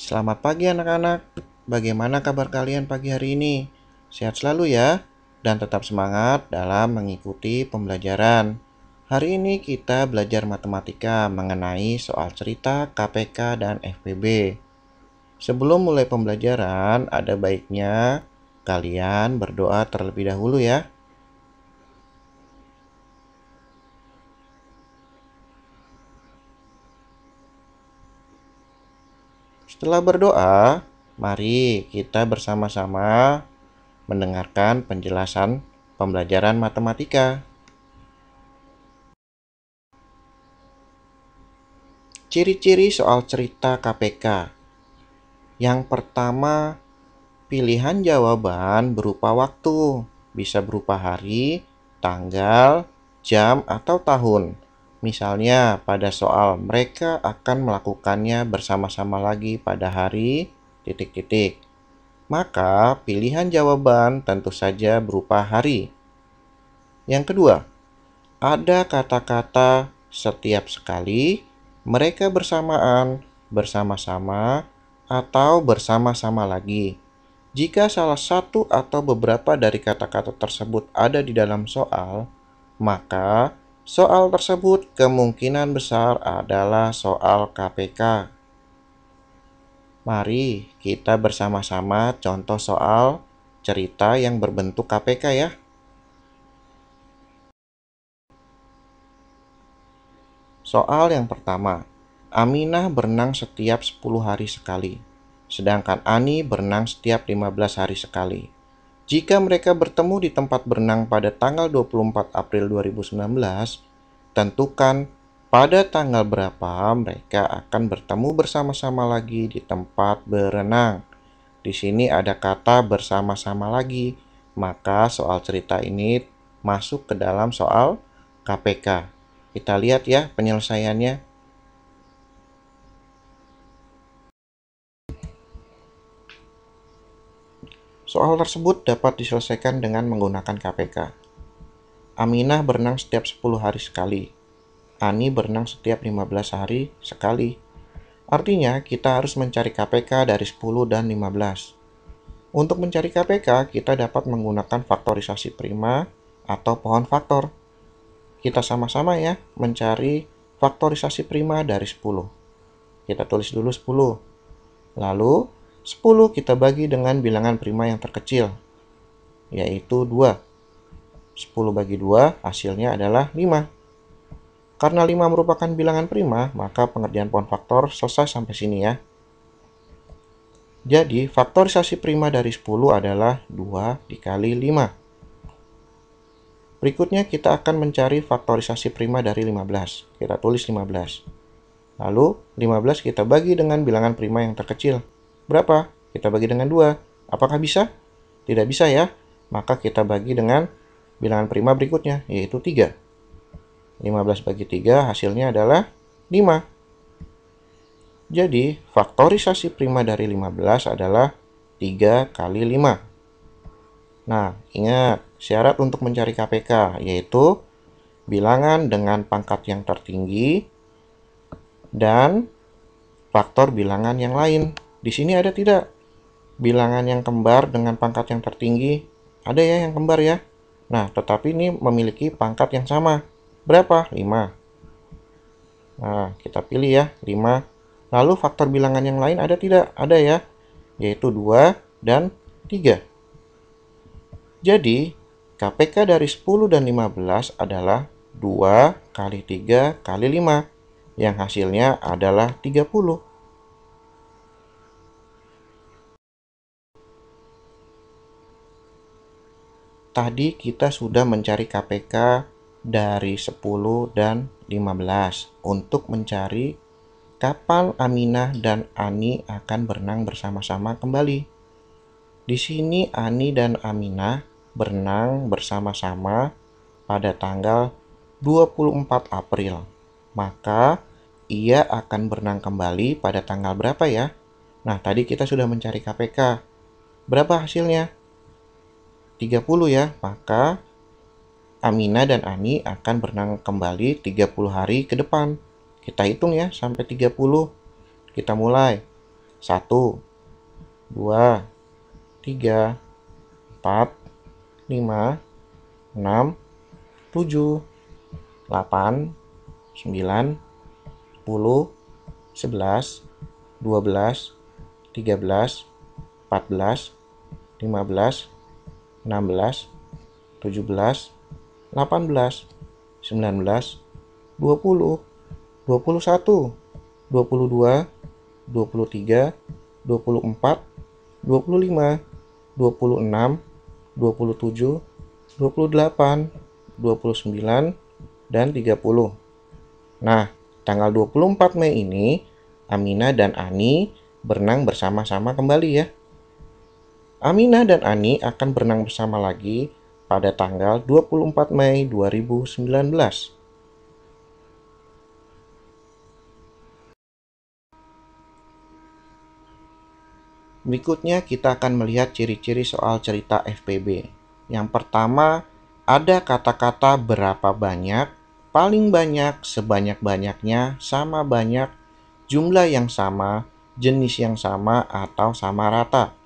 Selamat pagi anak-anak. Bagaimana kabar kalian pagi hari ini? Sehat selalu ya dan tetap semangat dalam mengikuti pembelajaran. Hari ini kita belajar matematika mengenai soal cerita KPK dan FPB. Sebelum mulai pembelajaran, ada baiknya kalian berdoa terlebih dahulu ya. Setelah berdoa, mari kita bersama-sama mendengarkan penjelasan pembelajaran matematika. Ciri-ciri soal cerita KPK. Yang pertama, pilihan jawaban berupa waktu, bisa berupa hari, tanggal, jam, atau tahun. Misalnya, pada soal mereka akan melakukannya bersama-sama lagi pada hari titik-titik. Maka, pilihan jawaban tentu saja berupa hari. Yang kedua, ada kata-kata setiap sekali mereka bersamaan, bersama-sama, atau bersama-sama lagi. Jika salah satu atau beberapa dari kata-kata tersebut ada di dalam soal, maka Soal tersebut kemungkinan besar adalah soal KPK. Mari kita bersama-sama contoh soal cerita yang berbentuk KPK ya. Soal yang pertama, Aminah berenang setiap 10 hari sekali, sedangkan Ani berenang setiap 15 hari sekali. Jika mereka bertemu di tempat berenang pada tanggal 24 April 2019, tentukan pada tanggal berapa mereka akan bertemu bersama-sama lagi di tempat berenang. Di sini ada kata bersama-sama lagi, maka soal cerita ini masuk ke dalam soal KPK. Kita lihat ya penyelesaiannya. Soal tersebut dapat diselesaikan dengan menggunakan KPK. Aminah berenang setiap 10 hari sekali. Ani berenang setiap 15 hari sekali. Artinya, kita harus mencari KPK dari 10 dan 15. Untuk mencari KPK, kita dapat menggunakan faktorisasi prima atau pohon faktor. Kita sama-sama ya mencari faktorisasi prima dari 10. Kita tulis dulu 10. Lalu 10 kita bagi dengan bilangan prima yang terkecil, yaitu 2. 10 bagi 2 hasilnya adalah 5. Karena 5 merupakan bilangan prima, maka pengerjaan pohon faktor selesai sampai sini ya. Jadi, faktorisasi prima dari 10 adalah 2 dikali 5. Berikutnya kita akan mencari faktorisasi prima dari 15. Kita tulis 15. Lalu, 15 kita bagi dengan bilangan prima yang terkecil, berapa? Kita bagi dengan 2. Apakah bisa? Tidak bisa ya. Maka kita bagi dengan bilangan prima berikutnya, yaitu 3. 15 bagi 3 hasilnya adalah 5. Jadi, faktorisasi prima dari 15 adalah 3 kali 5. Nah, ingat, syarat untuk mencari KPK yaitu bilangan dengan pangkat yang tertinggi dan faktor bilangan yang lain. Di sini ada tidak bilangan yang kembar dengan pangkat yang tertinggi? Ada ya yang kembar ya. Nah, tetapi ini memiliki pangkat yang sama. Berapa? 5. Nah, kita pilih ya, 5. Lalu faktor bilangan yang lain ada tidak? Ada ya, yaitu 2 dan 3. Jadi, KPK dari 10 dan 15 adalah 2 kali 3 kali 5, yang hasilnya adalah 30. Tadi kita sudah mencari KPK dari 10 dan 15 untuk mencari kapal Aminah dan Ani akan berenang bersama-sama kembali. Di sini Ani dan Aminah berenang bersama-sama pada tanggal 24 April. Maka ia akan berenang kembali pada tanggal berapa ya? Nah, tadi kita sudah mencari KPK. Berapa hasilnya? 30 ya, maka Amina dan Ani akan berenang kembali 30 hari ke depan. Kita hitung ya sampai 30. Kita mulai. 1 2 3 4 5 6 7 8 9 10 11 12 13 14 15 16, 17, 18, 19, 20, 21, 22, 23, 24, 25, 26, 27, 28, 29, dan 30. Nah, tanggal 24 Mei ini Amina dan Ani berenang bersama-sama kembali ya. Aminah dan Ani akan berenang bersama lagi pada tanggal 24 Mei 2019. Berikutnya kita akan melihat ciri-ciri soal cerita FPB. Yang pertama, ada kata-kata berapa banyak, paling banyak, sebanyak-banyaknya, sama banyak, jumlah yang sama, jenis yang sama, atau sama rata.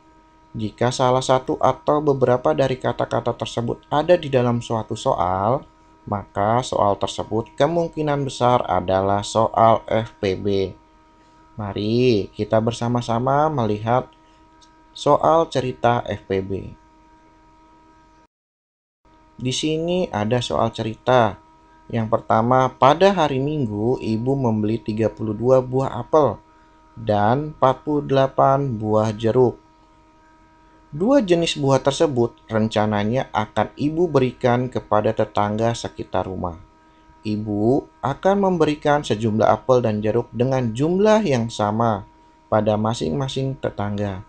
Jika salah satu atau beberapa dari kata-kata tersebut ada di dalam suatu soal, maka soal tersebut kemungkinan besar adalah soal FPB. Mari kita bersama-sama melihat soal cerita FPB. Di sini ada soal cerita. Yang pertama, pada hari Minggu ibu membeli 32 buah apel dan 48 buah jeruk. Dua jenis buah tersebut rencananya akan ibu berikan kepada tetangga sekitar rumah. Ibu akan memberikan sejumlah apel dan jeruk dengan jumlah yang sama pada masing-masing tetangga.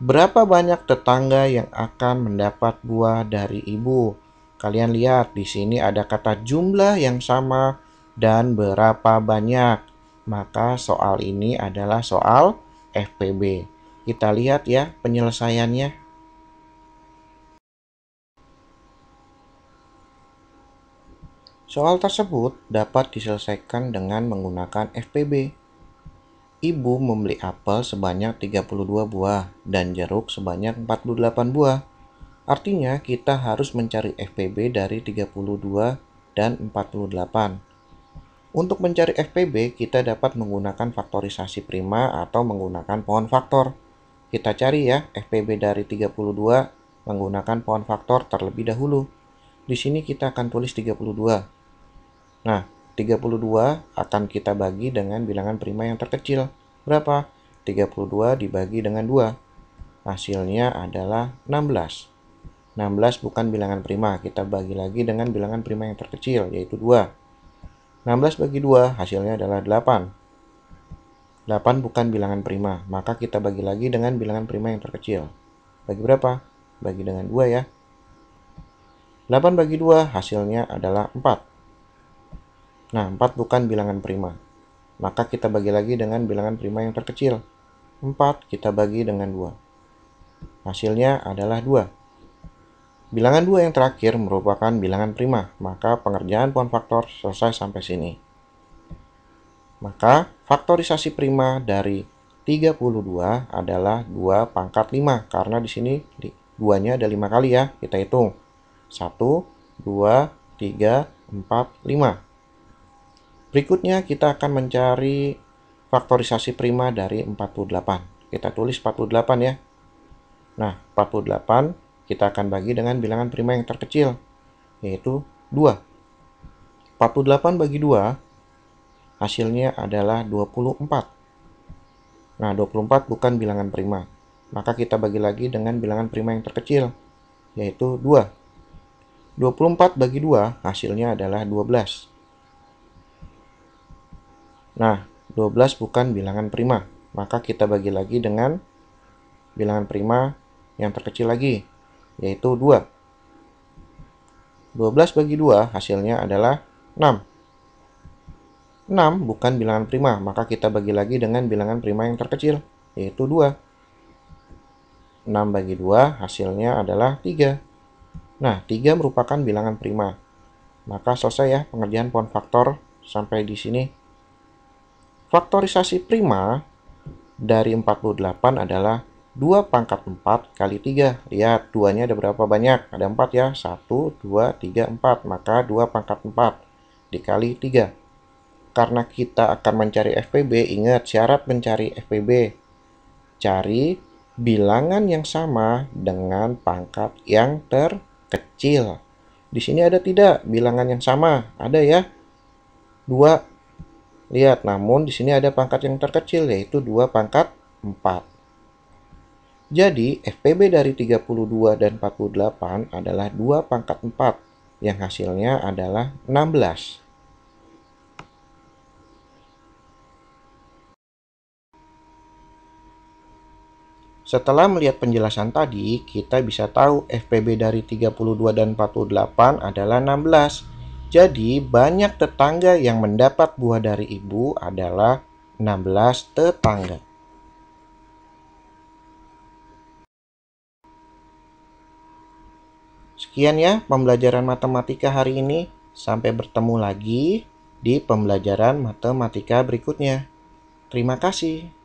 Berapa banyak tetangga yang akan mendapat buah dari ibu? Kalian lihat di sini ada kata jumlah yang sama dan berapa banyak. Maka soal ini adalah soal FPB. Kita lihat ya penyelesaiannya. Soal tersebut dapat diselesaikan dengan menggunakan FPB. Ibu membeli apel sebanyak 32 buah dan jeruk sebanyak 48 buah. Artinya kita harus mencari FPB dari 32 dan 48. Untuk mencari FPB, kita dapat menggunakan faktorisasi prima atau menggunakan pohon faktor. Kita cari ya FPB dari 32 menggunakan pohon faktor terlebih dahulu. Di sini kita akan tulis 32. Nah, 32 akan kita bagi dengan bilangan prima yang terkecil. Berapa? 32 dibagi dengan 2. Hasilnya adalah 16. 16 bukan bilangan prima, kita bagi lagi dengan bilangan prima yang terkecil, yaitu 2. 16 bagi 2, hasilnya adalah 8. 8 bukan bilangan prima, maka kita bagi lagi dengan bilangan prima yang terkecil. Bagi berapa? Bagi dengan 2 ya. 8 bagi 2 hasilnya adalah 4. Nah, 4 bukan bilangan prima. Maka kita bagi lagi dengan bilangan prima yang terkecil. 4 kita bagi dengan 2. Hasilnya adalah 2. Bilangan 2 yang terakhir merupakan bilangan prima, maka pengerjaan pohon faktor selesai sampai sini. Maka faktorisasi prima dari 32 adalah 2 pangkat 5 karena di sini duanya ada 5 kali ya. Kita hitung. 1 2 3 4 5. Berikutnya kita akan mencari faktorisasi prima dari 48. Kita tulis 48 ya. Nah, 48 kita akan bagi dengan bilangan prima yang terkecil yaitu 2. 48 bagi 2 hasilnya adalah 24. Nah, 24 bukan bilangan prima. Maka kita bagi lagi dengan bilangan prima yang terkecil, yaitu 2. 24 bagi 2 hasilnya adalah 12. Nah, 12 bukan bilangan prima. Maka kita bagi lagi dengan bilangan prima yang terkecil lagi, yaitu 2. 12 bagi 2 hasilnya adalah 6. 6 bukan bilangan prima, maka kita bagi lagi dengan bilangan prima yang terkecil, yaitu 2. 6 bagi 2 hasilnya adalah 3. Nah, 3 merupakan bilangan prima. Maka selesai ya pengerjaan pohon faktor sampai di sini. Faktorisasi prima dari 48 adalah 2 pangkat 4 kali 3. Lihat, 2-nya ada berapa banyak? Ada 4 ya. 1, 2, 3, 4. Maka 2 pangkat 4 dikali 3 karena kita akan mencari FPB, ingat syarat mencari FPB. Cari bilangan yang sama dengan pangkat yang terkecil. Di sini ada tidak bilangan yang sama? Ada ya. 2. Lihat, namun di sini ada pangkat yang terkecil yaitu 2 pangkat 4. Jadi, FPB dari 32 dan 48 adalah 2 pangkat 4, yang hasilnya adalah 16. Setelah melihat penjelasan tadi, kita bisa tahu FPB dari 32 dan 48 adalah 16. Jadi, banyak tetangga yang mendapat buah dari ibu adalah 16 tetangga. Sekian ya pembelajaran matematika hari ini. Sampai bertemu lagi di pembelajaran matematika berikutnya. Terima kasih.